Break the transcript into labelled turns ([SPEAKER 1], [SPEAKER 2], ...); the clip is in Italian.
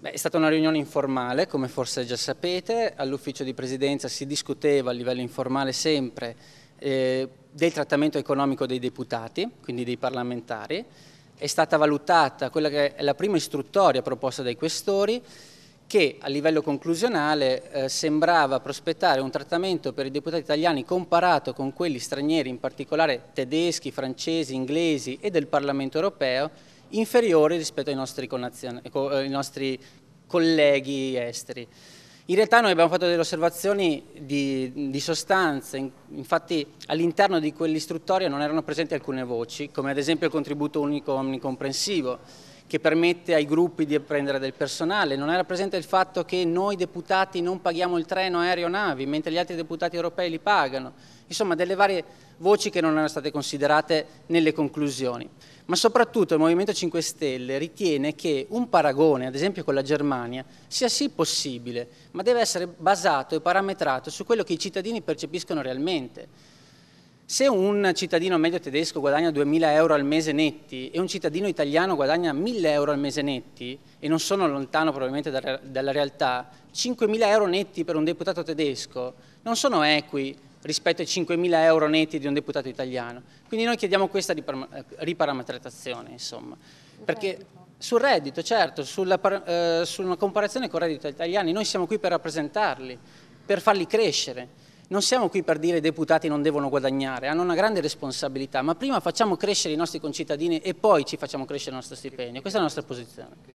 [SPEAKER 1] Beh, è stata una riunione informale, come forse già sapete, all'ufficio di presidenza si discuteva a livello informale sempre eh, del trattamento economico dei deputati, quindi dei parlamentari, è stata valutata quella che è la prima istruttoria proposta dai questori che a livello conclusionale eh, sembrava prospettare un trattamento per i deputati italiani comparato con quelli stranieri, in particolare tedeschi, francesi, inglesi e del Parlamento europeo, inferiori rispetto ai nostri, ai eh, eh, nostri colleghi esteri. In realtà noi abbiamo fatto delle osservazioni di, di sostanze, infatti all'interno di quell'istruttoria non erano presenti alcune voci, come ad esempio il contributo unico omnicomprensivo, che permette ai gruppi di prendere del personale, non era presente il fatto che noi deputati non paghiamo il treno aereo navi, mentre gli altri deputati europei li pagano, insomma delle varie voci che non erano state considerate nelle conclusioni. Ma soprattutto il Movimento 5 Stelle ritiene che un paragone, ad esempio con la Germania, sia sì possibile, ma deve essere basato e parametrato su quello che i cittadini percepiscono realmente se un cittadino medio tedesco guadagna 2.000 euro al mese netti e un cittadino italiano guadagna 1.000 euro al mese netti, e non sono lontano probabilmente dalla realtà, 5.000 euro netti per un deputato tedesco non sono equi rispetto ai 5.000 euro netti di un deputato italiano. Quindi noi chiediamo questa riparametrazione, insomma. Perché sul reddito, certo, sulla, eh, sulla comparazione con il reddito italiano, noi siamo qui per rappresentarli, per farli crescere non siamo qui per dire i deputati non devono guadagnare, hanno una grande responsabilità, ma prima facciamo crescere i nostri concittadini e poi ci facciamo crescere il nostro stipendio. Questa è la nostra posizione.